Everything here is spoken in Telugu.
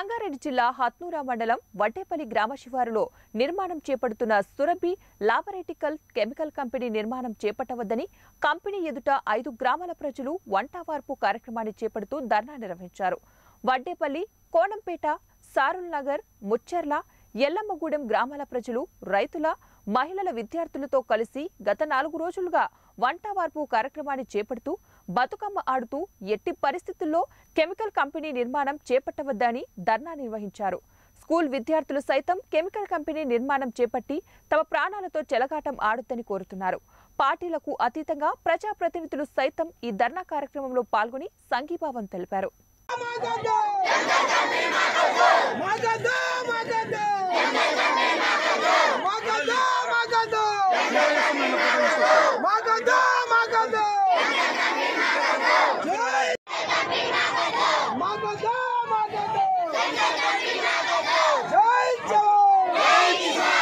సంగారెడ్డి జిల్లా హత్నూరా మండలం వడ్డేపల్లి గ్రామ శివారులో నిర్మాణం చేపడుతున్న సురభి లాబరేటికల్ కెమికల్ కంపెనీ నిర్మాణం చేపట్టవద్దని కంపెనీ ఎదుట ఐదు గ్రామాల ప్రజలు వంటావార్పు కార్యక్రమాన్ని చేపడుతూ ధర్నా నిర్వహించారు వడ్డేపల్లి కోనంపేట సారుల్ నగర్ ముచ్చర్ల ఎల్లమ్మగూడెం గ్రామాల ప్రజలు రైతుల మహిళల విద్యార్థులతో కలిసి గత నాలుగు రోజులుగా వంట కార్యక్రమాన్ని చేపడుతూ బతుకమ్మ ఆడుతూ ఎట్టి పరిస్థితుల్లో కెమికల్ కంపెనీ నిర్మాణం చేపట్టవద్దని ధర్నా నిర్వహించారు స్కూల్ విద్యార్థులు సైతం కెమికల్ కంపెనీ నిర్మాణం చేపట్టి తమ ప్రాణాలతో చెలగాటం ఆడొద్దని కోరుతున్నారు పార్టీలకు అతీతంగా ప్రజాప్రతినిధులు సైతం ఈ ధర్నా కార్యక్రమంలో పాల్గొని సంఘీభావం తెలిపారు